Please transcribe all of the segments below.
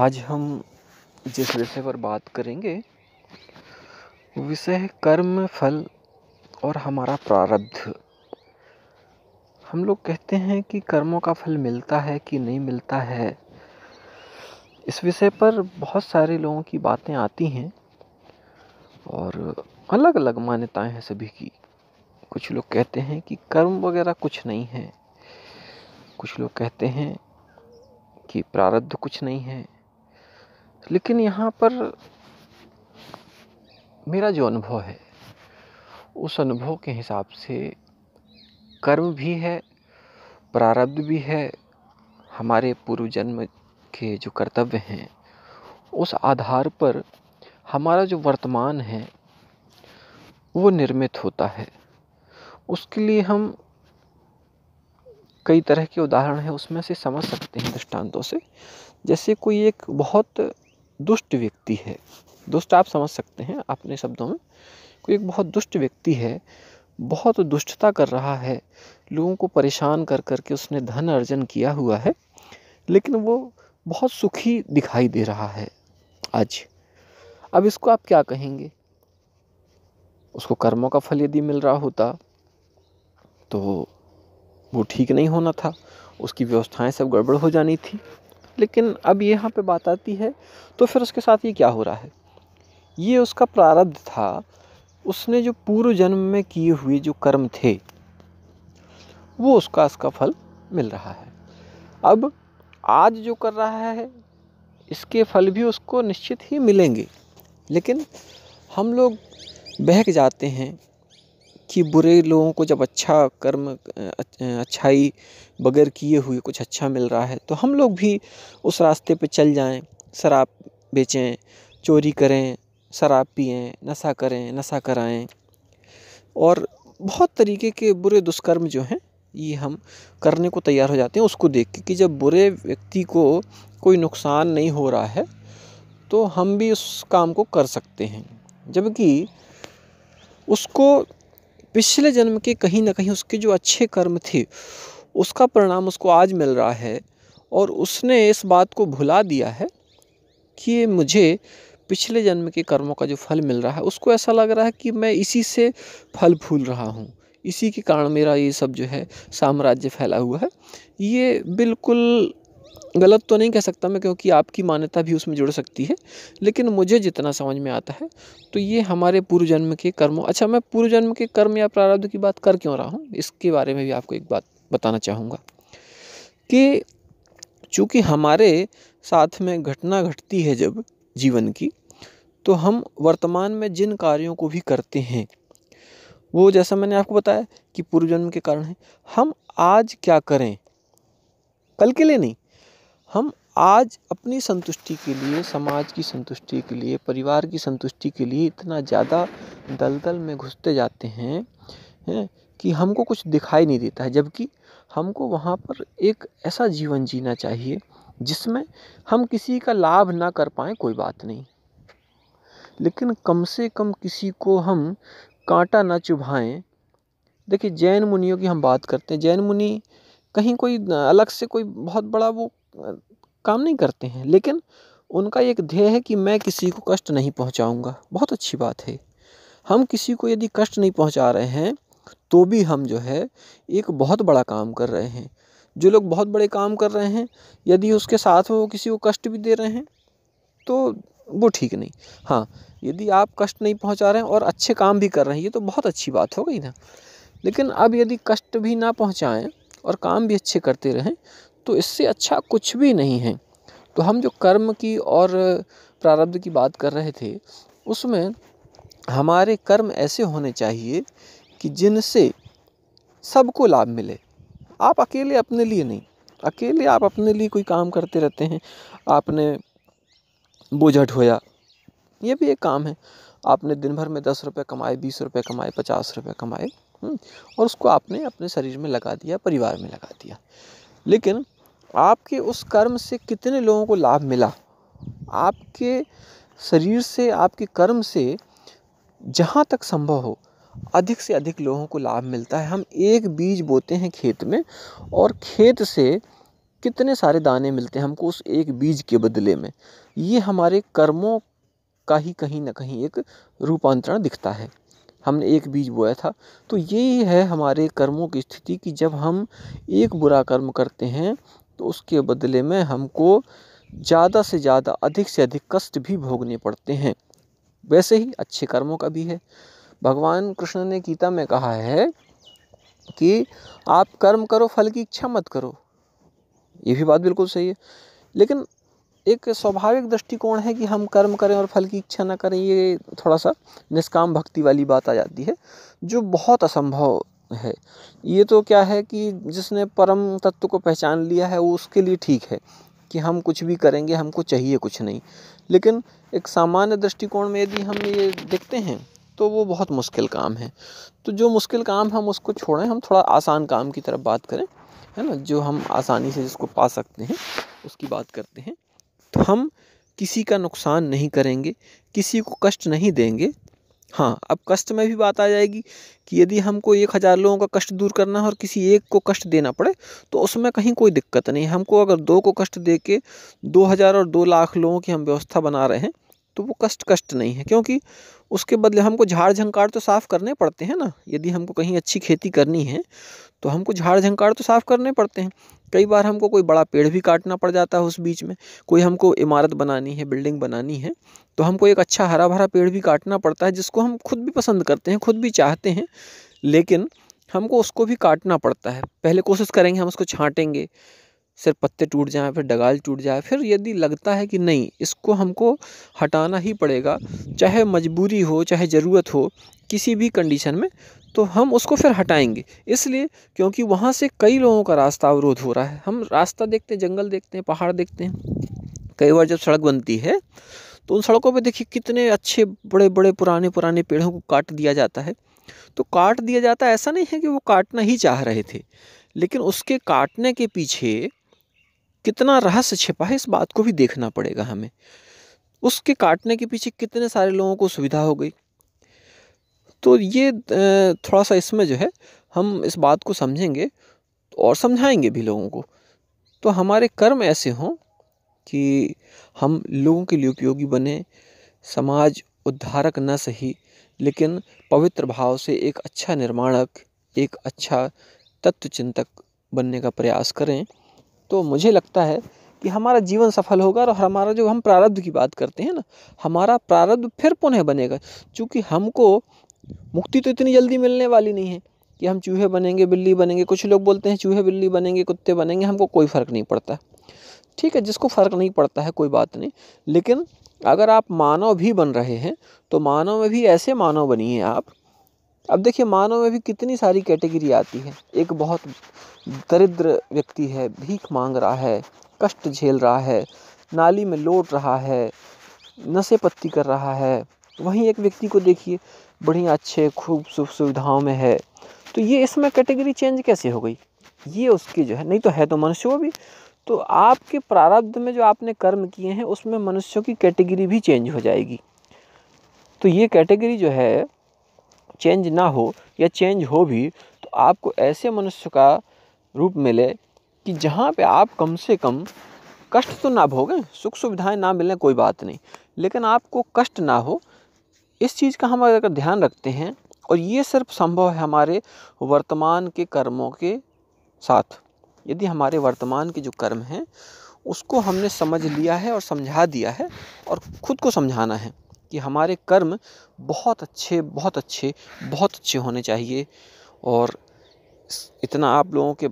आज हम जिस विषय पर बात करेंगे विषय है कर्म फल और हमारा प्रारब्ध हम लोग कहते हैं कि कर्मों का फल मिलता है कि नहीं मिलता है इस विषय पर बहुत सारे लोगों की बातें आती हैं और अलग अलग मान्यताएं हैं सभी की कुछ लोग कहते हैं कि कर्म वगैरह कुछ नहीं है कुछ लोग कहते हैं कि प्रारब्ध कुछ नहीं है लेकिन यहाँ पर मेरा जो अनुभव है उस अनुभव के हिसाब से कर्म भी है प्रारब्ध भी है हमारे पूर्व जन्म के जो कर्तव्य हैं उस आधार पर हमारा जो वर्तमान है वो निर्मित होता है उसके लिए हम कई तरह के उदाहरण हैं उसमें से समझ सकते हैं दृष्टांतों से जैसे कोई एक बहुत दुष्ट व्यक्ति है दुष्ट आप समझ सकते हैं अपने शब्दों में कोई एक बहुत दुष्ट व्यक्ति है बहुत दुष्टता कर रहा है लोगों को परेशान कर कर के उसने धन अर्जन किया हुआ है लेकिन वो बहुत सुखी दिखाई दे रहा है आज अब इसको आप क्या कहेंगे उसको कर्मों का फल यदि मिल रहा होता तो वो ठीक नहीं होना था उसकी व्यवस्थाएं सब गड़बड़ हो जानी थी लेकिन अब यहाँ पे बात आती है तो फिर उसके साथ ये क्या हो रहा है ये उसका प्रारब्ध था उसने जो पूर्व जन्म में किए हुए जो कर्म थे वो उसका उसका फल मिल रहा है अब आज जो कर रहा है इसके फल भी उसको निश्चित ही मिलेंगे लेकिन हम लोग बहक जाते हैं कि बुरे लोगों को जब अच्छा कर्म अच्छाई बगैर किए हुए कुछ अच्छा मिल रहा है तो हम लोग भी उस रास्ते पे चल जाएं शराब बेचें चोरी करें शराब पिएं नशा करें नशा कराएं और बहुत तरीके के बुरे दुष्कर्म जो हैं ये हम करने को तैयार हो जाते हैं उसको देख के कि जब बुरे व्यक्ति को कोई नुकसान नहीं हो रहा है तो हम भी उस काम को कर सकते हैं जबकि उसको पिछले जन्म के कहीं ना कहीं उसके जो अच्छे कर्म थे उसका परिणाम उसको आज मिल रहा है और उसने इस बात को भुला दिया है कि मुझे पिछले जन्म के कर्मों का जो फल मिल रहा है उसको ऐसा लग रहा है कि मैं इसी से फल फूल रहा हूँ इसी के कारण मेरा ये सब जो है साम्राज्य फैला हुआ है ये बिल्कुल गलत तो नहीं कह सकता मैं क्योंकि आपकी मान्यता भी उसमें जुड़ सकती है लेकिन मुझे जितना समझ में आता है तो ये हमारे पूर्व जन्म के कर्मों अच्छा मैं पूर्व जन्म के कर्म या प्रारब्ध की बात कर क्यों रहा हूँ इसके बारे में भी आपको एक बात बताना चाहूँगा कि चूँकि हमारे साथ में घटना घटती है जब जीवन की तो हम वर्तमान में जिन कार्यों को भी करते हैं वो जैसा मैंने आपको बताया कि पूर्वजन्म के कारण है हम आज क्या करें कल के लिए नहीं हम आज अपनी संतुष्टि के लिए समाज की संतुष्टि के लिए परिवार की संतुष्टि के लिए इतना ज़्यादा दलदल में घुसते जाते हैं है? कि हमको कुछ दिखाई नहीं देता है जबकि हमको वहाँ पर एक ऐसा जीवन जीना चाहिए जिसमें हम किसी का लाभ ना कर पाएँ कोई बात नहीं लेकिन कम से कम किसी को हम कांटा ना चुभाएं देखिए जैन मुनियों की हम बात करते हैं जैन मुनि कहीं कोई अलग से कोई बहुत बड़ा वो काम नहीं करते हैं लेकिन उनका एक ध्येय है कि मैं किसी को कष्ट नहीं पहुंचाऊंगा बहुत अच्छी बात है हम किसी को यदि कष्ट नहीं पहुंचा रहे हैं तो भी हम जो है एक बहुत बड़ा काम कर रहे हैं जो लोग बहुत बड़े काम कर रहे हैं यदि उसके साथ वो किसी को कष्ट भी दे रहे हैं तो वो ठीक नहीं हाँ यदि आप कष्ट नहीं पहुंचा रहे हैं और अच्छे काम भी कर रहे हैं ये तो बहुत अच्छी बात हो गई ना लेकिन अब यदि कष्ट भी ना पहुंचाएं और काम भी अच्छे करते रहें तो इससे अच्छा कुछ भी नहीं है तो हम जो कर्म की और प्रारब्ध की बात कर रहे थे उसमें हमारे कर्म ऐसे होने चाहिए कि जिनसे सबको लाभ मिले आप अकेले अपने लिए नहीं अकेले आप अपने लिए कोई काम करते रहते हैं आपने बोझ ढोया ये भी एक काम है आपने दिन भर में दस रुपये कमाए बीस रुपये कमाए पचास रुपये कमाए हम्म, और उसको आपने अपने शरीर में लगा दिया परिवार में लगा दिया लेकिन आपके उस कर्म से कितने लोगों को लाभ मिला आपके शरीर से आपके कर्म से जहाँ तक संभव हो अधिक से अधिक लोगों को लाभ मिलता है हम एक बीज बोते हैं खेत में और खेत से कितने सारे दाने मिलते हैं हमको उस एक बीज के बदले में ये हमारे कर्मों का ही कहीं ना कहीं एक रूपांतरण दिखता है हमने एक बीज बोया था तो यही है हमारे कर्मों की स्थिति कि जब हम एक बुरा कर्म करते हैं तो उसके बदले में हमको ज़्यादा से ज़्यादा अधिक से अधिक कष्ट भी भोगने पड़ते हैं वैसे ही अच्छे कर्मों का भी है भगवान कृष्ण ने गीता में कहा है कि आप कर्म करो फल की इच्छा मत करो ये भी बात बिल्कुल सही है लेकिन एक स्वाभाविक दृष्टिकोण है कि हम कर्म करें और फल की इच्छा ना करें ये थोड़ा सा निष्काम भक्ति वाली बात आ जाती है जो बहुत असंभव है ये तो क्या है कि जिसने परम तत्व को पहचान लिया है वो उसके लिए ठीक है कि हम कुछ भी करेंगे हमको चाहिए कुछ नहीं लेकिन एक सामान्य दृष्टिकोण में यदि हम ये देखते हैं तो वो बहुत मुश्किल काम है तो जो मुश्किल काम हम उसको छोड़ें हम थोड़ा आसान काम की तरफ बात करें है ना जो हम आसानी से जिसको पा सकते हैं उसकी बात करते हैं तो हम किसी का नुकसान नहीं करेंगे किसी को कष्ट नहीं देंगे हाँ अब कष्ट में भी बात आ जाएगी कि यदि हमको एक हज़ार लोगों का कष्ट दूर करना है और किसी एक को कष्ट देना पड़े तो उसमें कहीं कोई दिक्कत नहीं हमको अगर दो को कष्ट दे के दो हज़ार और दो लाख लोगों की हम व्यवस्था बना रहे हैं तो वो कष्ट कष्ट नहीं है क्योंकि उसके बदले हमको झाड़ झंकार तो साफ़ करने पड़ते हैं ना यदि हमको कहीं अच्छी खेती करनी है तो हमको झाड़ झंकार तो साफ़ करने पड़ते हैं कई बार हमको कोई बड़ा पेड़ भी काटना पड़ जाता है उस बीच में कोई हमको इमारत बनानी है बिल्डिंग बनानी है तो हमको एक अच्छा हरा भरा पेड़ भी काटना पड़ता है जिसको हम खुद भी पसंद करते हैं खुद भी चाहते हैं लेकिन हमको उसको भी काटना पड़ता है पहले कोशिश करेंगे हम उसको छाँटेंगे सिर्फ पत्ते टूट जाए फिर डगाल टूट जाए फिर यदि लगता है कि नहीं इसको हमको हटाना ही पड़ेगा चाहे मजबूरी हो चाहे ज़रूरत हो किसी भी कंडीशन में तो हम उसको फिर हटाएंगे इसलिए क्योंकि वहाँ से कई लोगों का रास्ता अवरोध हो रहा है हम रास्ता देखते हैं जंगल देखते हैं पहाड़ देखते हैं कई बार जब सड़क बनती है तो उन सड़कों पर देखिए कितने अच्छे बड़े बड़े पुराने पुराने पेड़ों को काट दिया जाता है तो काट दिया जाता है ऐसा नहीं है कि वो काटना ही चाह रहे थे लेकिन उसके काटने के पीछे कितना रहस्य छिपा है इस बात को भी देखना पड़ेगा हमें उसके काटने के पीछे कितने सारे लोगों को सुविधा हो गई तो ये थोड़ा सा इसमें जो है हम इस बात को समझेंगे और समझाएंगे भी लोगों को तो हमारे कर्म ऐसे हों कि हम लोगों के लिए उपयोगी बने समाज उद्धारक न सही लेकिन पवित्र भाव से एक अच्छा निर्माणक एक अच्छा तत्व चिंतक बनने का प्रयास करें तो मुझे लगता है कि हमारा जीवन सफल होगा और हमारा जो हम प्रारब्ध की बात करते हैं ना हमारा प्रारब्ध फिर पुनः बनेगा क्योंकि हमको मुक्ति तो इतनी जल्दी मिलने वाली नहीं है कि हम चूहे बनेंगे बिल्ली बनेंगे कुछ लोग बोलते हैं चूहे बिल्ली बनेंगे कुत्ते बनेंगे हमको कोई फ़र्क नहीं पड़ता ठीक है जिसको फ़र्क नहीं पड़ता है कोई बात नहीं लेकिन अगर आप मानव भी बन रहे हैं तो मानव में भी ऐसे मानव बनिए आप अब देखिए मानव में भी कितनी सारी कैटेगरी आती है एक बहुत दरिद्र व्यक्ति है भीख मांग रहा है कष्ट झेल रहा है नाली में लोट रहा है नशे पत्ती कर रहा है वहीं एक व्यक्ति को देखिए बढ़िया अच्छे खूब सुख सुविधाओं में है तो ये इसमें कैटेगरी चेंज कैसे हो गई ये उसकी जो है नहीं तो है तो मनुष्य वो भी तो आपके प्रारब्ध में जो आपने कर्म किए हैं उसमें मनुष्यों की कैटेगरी भी चेंज हो जाएगी तो ये कैटेगरी जो है चेंज ना हो या चेंज हो भी तो आपको ऐसे मनुष्य का रूप मिले कि जहाँ पे आप कम से कम कष्ट तो ना भोगें सुख सुविधाएं ना मिलें कोई बात नहीं लेकिन आपको कष्ट ना हो इस चीज़ का हम अगर ध्यान रखते हैं और ये सिर्फ संभव है हमारे वर्तमान के कर्मों के साथ यदि हमारे वर्तमान के जो कर्म हैं उसको हमने समझ लिया है और समझा दिया है और खुद को समझाना है कि हमारे कर्म बहुत अच्छे बहुत अच्छे बहुत अच्छे होने चाहिए और इतना आप लोगों के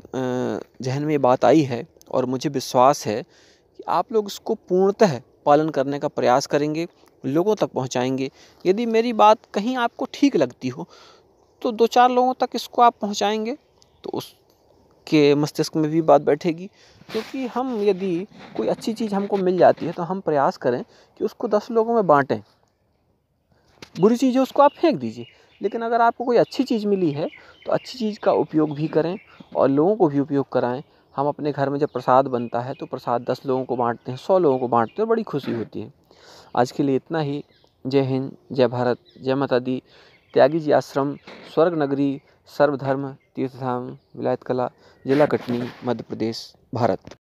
जहन में ये बात आई है और मुझे विश्वास है कि आप लोग इसको पूर्णतः पालन करने का प्रयास करेंगे लोगों तक पहुंचाएंगे यदि मेरी बात कहीं आपको ठीक लगती हो तो दो चार लोगों तक इसको आप पहुंचाएंगे तो उसके मस्तिष्क में भी बात बैठेगी क्योंकि हम यदि कोई अच्छी चीज़ हमको मिल जाती है तो हम प्रयास करें कि उसको दस लोगों में बाँटें बुरी चीज़ है उसको आप फेंक दीजिए लेकिन अगर आपको कोई अच्छी चीज़ मिली है तो अच्छी चीज़ का उपयोग भी करें और लोगों को भी उपयोग कराएँ हम अपने घर में जब प्रसाद बनता है तो प्रसाद दस लोगों को बाँटते हैं सौ लोगों को बाँटते हैं बड़ी खुशी होती है आज के लिए इतना ही जय हिंद जय भारत जय माता दी त्यागी जी आश्रम स्वर्ग नगरी सर्वधर्म तीर्थधाम विलायत कला जिला कटनी मध्य प्रदेश भारत